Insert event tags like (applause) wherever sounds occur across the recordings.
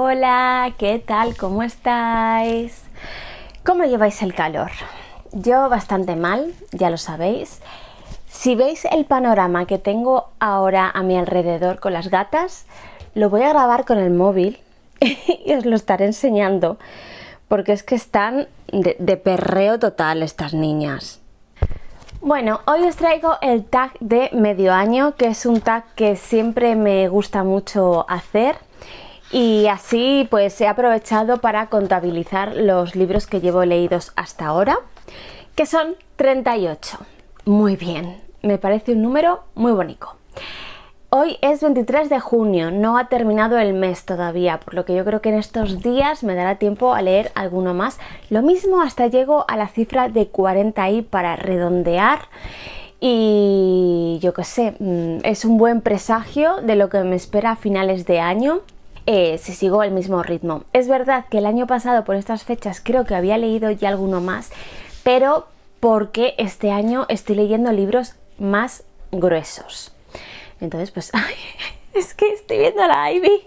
Hola, ¿qué tal? ¿Cómo estáis? ¿Cómo lleváis el calor? Yo bastante mal, ya lo sabéis. Si veis el panorama que tengo ahora a mi alrededor con las gatas, lo voy a grabar con el móvil (laughs) y os lo estaré enseñando, porque es que están de, perreo total estas niñas. Bueno, hoy os traigo el tag de medio año, que es un tag que siempre me gusta mucho hacer y así pues he aprovechado para contabilizar los libros que llevo leídos hasta ahora, que son 38. Muy bien, me parece un número muy bonito. Hoy es 23 de junio, no ha terminado el mes todavía, por lo que yo creo que en estos días me dará tiempo a leer alguno más. Lo mismo hasta llego a la cifra de 40 y para redondear y yo qué sé, mm, es un buen presagio de lo que me espera a finales de año. Eh, si sigo el mismo ritmo. Es verdad que el año pasado por estas fechas creo que había leído ya alguno más, pero porque este año estoy leyendo libros más gruesos. Entonces, pues, (laughs) es que estoy viendo a la Ivy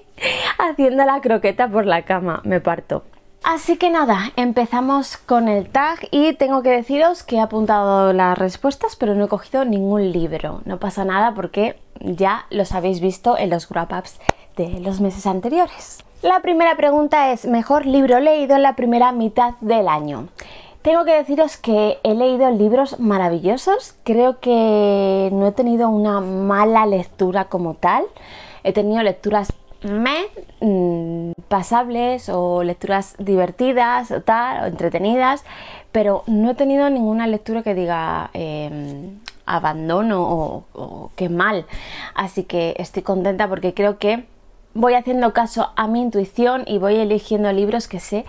haciendo la croqueta por la cama, me parto. Así que nada, empezamos con el tag y tengo que deciros que he apuntado las respuestas pero no he cogido ningún libro. No pasa nada porque ya los habéis visto en los wrap-ups de los meses anteriores. La primera pregunta es, mejor libro leído en la primera mitad del año. Tengo que deciros que he leído libros maravillosos, creo que no he tenido una mala lectura como tal, he tenido lecturas mm, pasables o lecturas divertidas o tal, o entretenidas, pero no he tenido ninguna lectura que diga em, abandono o, que mal. Así que estoy contenta porque creo que voy haciendo caso a mi intuición y voy eligiendo libros que sé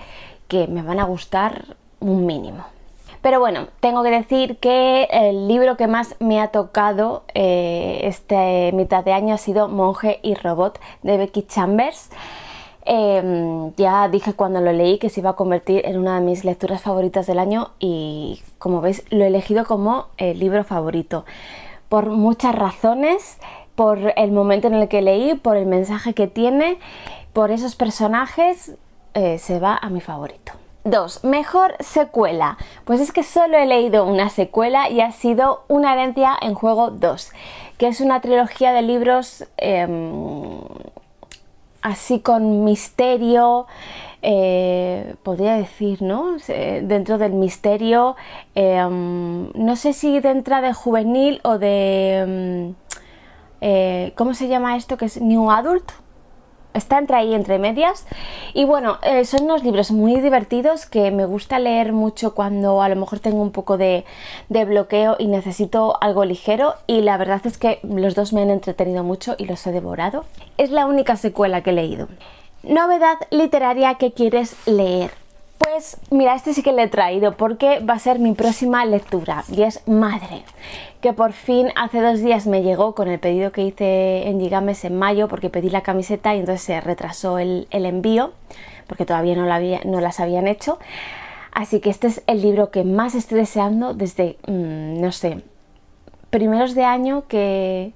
que me van a gustar un mínimo. Pero bueno, tengo que decir que el libro que más me ha tocado eh, este mitad de año ha sido Monje y Robot de Becky Chambers. Em, ya dije cuando lo leí que se iba a convertir en una de mis lecturas favoritas del año y como veis lo he elegido como el libro favorito por muchas razones por el momento en el que leí, por el mensaje que tiene, por esos personajes, eh, se va a mi favorito. 2. Mejor secuela. Pues es que solo he leído una secuela y ha sido Una herencia en juego 2, que es una trilogía de libros em, así con misterio, eh, podría decir, ¿no? dentro del misterio, em, no sé si dentro de juvenil o de em, eh, ¿cómo se llama esto? Que es New Adult. Está entre ahí, entre medias. Y bueno, eh, son unos libros muy divertidos que me gusta leer mucho cuando a lo mejor tengo un poco de bloqueo y necesito algo ligero. Y la verdad es que los dos me han entretenido mucho y los he devorado. Es la única secuela que he leído. Novedad literaria que quieres leer. Pues mira, este sí que le he traído porque va a ser mi próxima lectura y es Madre, que por fin hace dos días me llegó con el pedido que hice en Gigames en mayo porque pedí la camiseta y entonces se retrasó el, envío porque todavía no, la no las habían hecho. Así que este es el libro que más estoy deseando desde, mm, no sé, primeros de año que,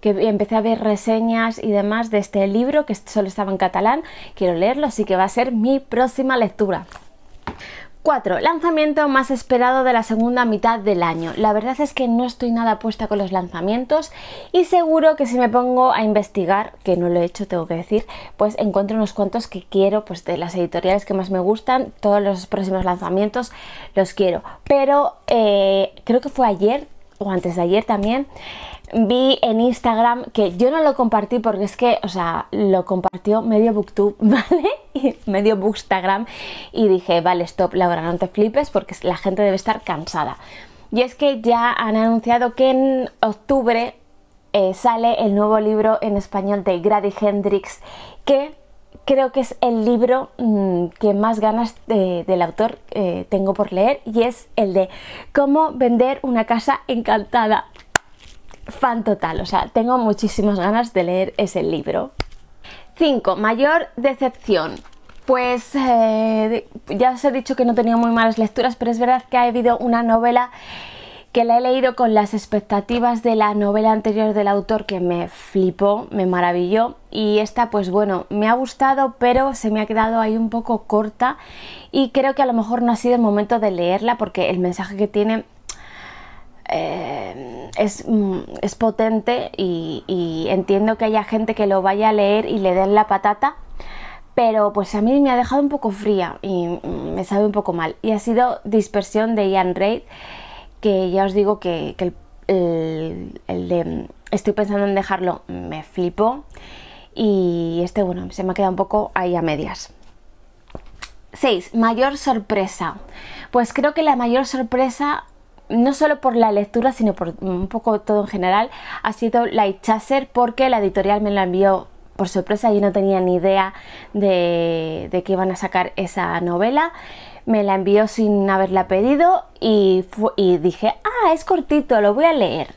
que empecé a ver reseñas y demás de este libro que solo estaba en catalán. Quiero leerlo, así que va a ser mi próxima lectura. 4. Lanzamiento más esperado de la segunda mitad del año. La verdad es que no estoy nada puesta con los lanzamientos y seguro que si me pongo a investigar, que no lo he hecho, tengo que decir, pues encuentro unos cuantos que quiero, pues de las editoriales que más me gustan, todos los próximos lanzamientos los quiero. Pero eh, creo que fue ayer, o antes de ayer también, vi en Instagram que yo no lo compartí porque es que, o sea, lo compartió medio booktube, (laughs) ¿vale? Y medio bookstagram y dije, vale, stop, Laura, no te flipes porque la gente debe estar cansada. Y es que ya han anunciado que en octubre eh, sale el nuevo libro en español de Grady Hendrix que creo que es el libro mm, que más ganas del autor eh, tengo por leer y es el de Cómo vender una casa encantada. Fan total, o sea, tengo muchísimas ganas de leer ese libro. 5. Mayor decepción. Pues eh, ya os he dicho que no tenía muy malas lecturas, pero es verdad que ha habido una novela la he leído con las expectativas de la novela anterior del autor que me flipó, me maravilló y esta pues bueno, me ha gustado pero se me ha quedado ahí un poco corta y creo que a lo mejor no ha sido el momento de leerla porque el mensaje que tiene eh, mm, es, potente y, y, entiendo que haya gente que lo vaya a leer y le den la patata, pero pues a mí me ha dejado un poco fría y mm, me sabe un poco mal. Y ha sido Dispersión de Ian Reid que ya os digo que, el, de estoy pensando en dejarlo me flipó y este bueno se me ha quedado un poco ahí a medias. 6. Mayor sorpresa. Pues creo que la mayor sorpresa no solo por la lectura, sino por un poco todo en general, ha sido Light Chaser porque la editorial me la envió por sorpresa, yo no tenía ni idea de, de que iban a sacar esa novela me la envió sin haberla pedido y, dije, ah, es cortito, lo voy a leer.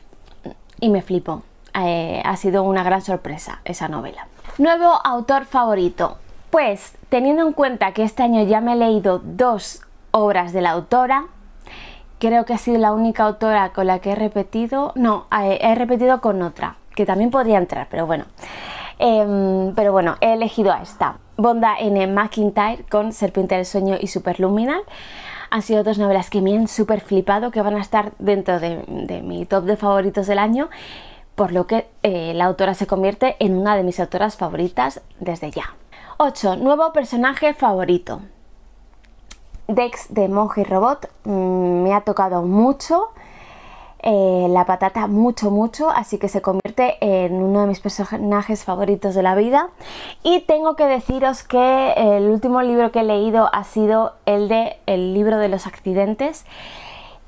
Y me flipó. Eh, ha sido una gran sorpresa esa novela. Nuevo autor favorito. Pues teniendo en cuenta que este año ya me he leído dos obras de la autora, creo que ha sido la única autora con la que he repetido, no, eh, he repetido con otra, que también podría entrar, pero bueno. Em, pero bueno, he elegido a esta. Bonda N. McIntyre con Serpiente del Sueño y Superluminal. Han sido dos novelas que me han súper flipado, que van a estar dentro de, mi top de favoritos del año, por lo que eh, la autora se convierte en una de mis autoras favoritas desde ya. 8. Nuevo personaje favorito. Dex de Monje Robot mm, me ha tocado mucho eh, la patata mucho, mucho, así que se convierte en uno de mis personajes favoritos de la vida. Y tengo que deciros que el último libro que he leído ha sido el de El libro de los accidentes,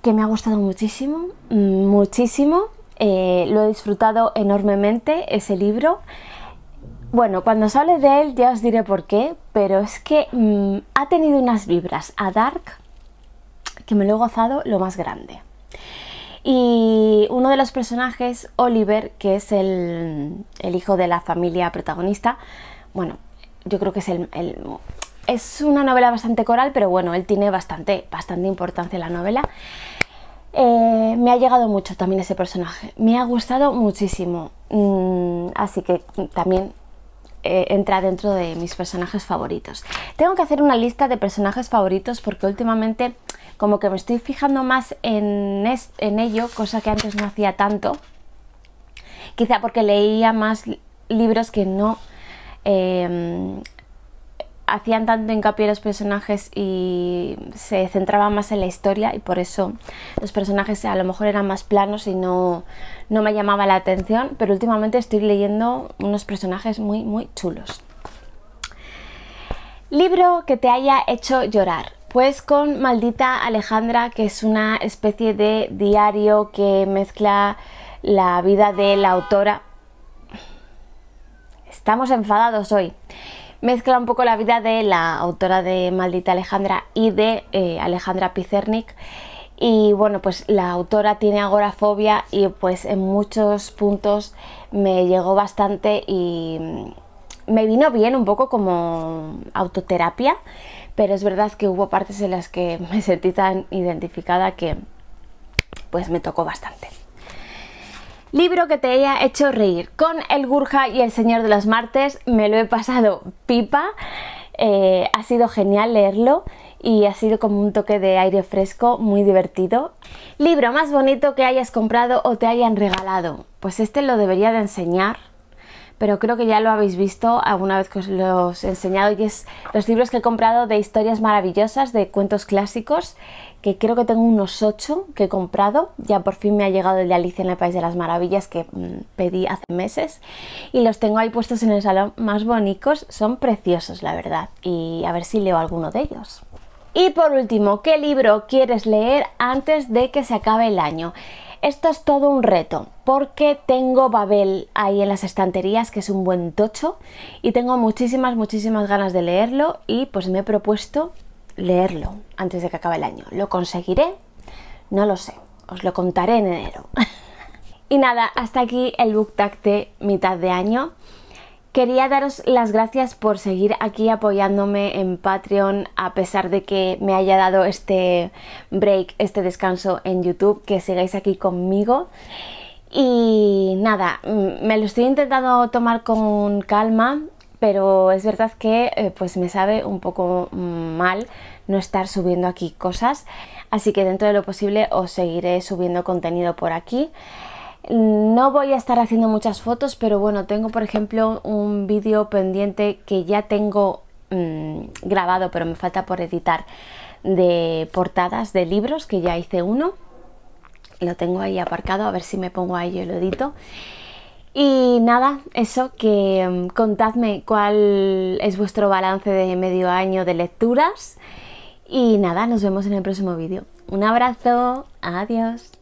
que me ha gustado muchísimo, mm, muchísimo. Eh, lo he disfrutado enormemente ese libro. Bueno, cuando os hable de él ya os diré por qué, pero es que mm, ha tenido unas vibras a Dark que me lo he gozado lo más grande. Y uno de los personajes, Oliver, que es el, hijo de la familia protagonista, bueno, yo creo que es el, es una novela bastante coral, pero bueno, él tiene bastante, bastante importancia en la novela. Eh, me ha llegado mucho también ese personaje, me ha gustado muchísimo, mm, así que también eh, entra dentro de mis personajes favoritos. Tengo que hacer una lista de personajes favoritos porque últimamente como que me estoy fijando más en, en ello, cosa que antes no hacía tanto. Quizá porque leía más libros que no em, hacían tanto hincapié en los personajes y se centraban más en la historia y por eso los personajes a lo mejor eran más planos y no, me llamaba la atención, pero últimamente estoy leyendo unos personajes muy, muy chulos. Libro que te haya hecho llorar. Pues con Maldita Alejandra, que es una especie de diario que mezcla la vida de la autora. Estamos enfadados hoy. Mezcla un poco la vida de la autora de Maldita Alejandra y de eh, Alejandra Pizernik. Y bueno, pues la autora tiene agorafobia y pues en muchos puntos me llegó bastante y mm, me vino bien un poco como autoterapia pero es verdad que hubo partes en las que (laughs) me sentí tan identificada que pues me tocó bastante. Libro que te haya hecho reír. Con El Gurja y El Señor de los Martes me lo he pasado pipa. Eh, ha sido genial leerlo y ha sido como un toque de aire fresco muy divertido. Libro más bonito que hayas comprado o te hayan regalado. Pues este lo debería de enseñar pero creo que ya lo habéis visto alguna vez que os los he enseñado y es los libros que he comprado de historias maravillosas, de cuentos clásicos, que creo que tengo unos 8 que he comprado, ya por fin me ha llegado el de Alicia en el País de las Maravillas que mm, pedí hace meses y los tengo ahí puestos en el salón más bonitos, son preciosos la verdad y a ver si leo alguno de ellos. Y por último, ¿qué libro quieres leer antes de que se acabe el año? Esto es todo un reto porque tengo Babel ahí en las estanterías, que es un buen tocho, y tengo muchísimas, muchísimas ganas de leerlo y pues me he propuesto leerlo antes de que acabe el año. ¿Lo conseguiré? No lo sé, os lo contaré en enero. (laughs) y nada, hasta aquí el book tag de mitad de año. Quería daros las gracias por seguir aquí apoyándome en Patreon a pesar de que me haya dado este break, este descanso en YouTube, que sigáis aquí conmigo. Y nada, mm, me lo estoy intentando tomar con calma, pero es verdad que eh, pues me sabe un poco mm, mal no estar subiendo aquí cosas, así que dentro de lo posible os seguiré subiendo contenido por aquí. No voy a estar haciendo muchas fotos, pero bueno, tengo por ejemplo un vídeo pendiente que ya tengo mm, grabado, pero me falta por editar, de portadas de libros, que ya hice uno. Lo tengo ahí aparcado, a ver si me pongo ahí y lo edito. Y nada, eso, que mm, contadme cuál es vuestro balance de medio año de lecturas. Y nada, nos vemos en el próximo vídeo. Un abrazo, adiós.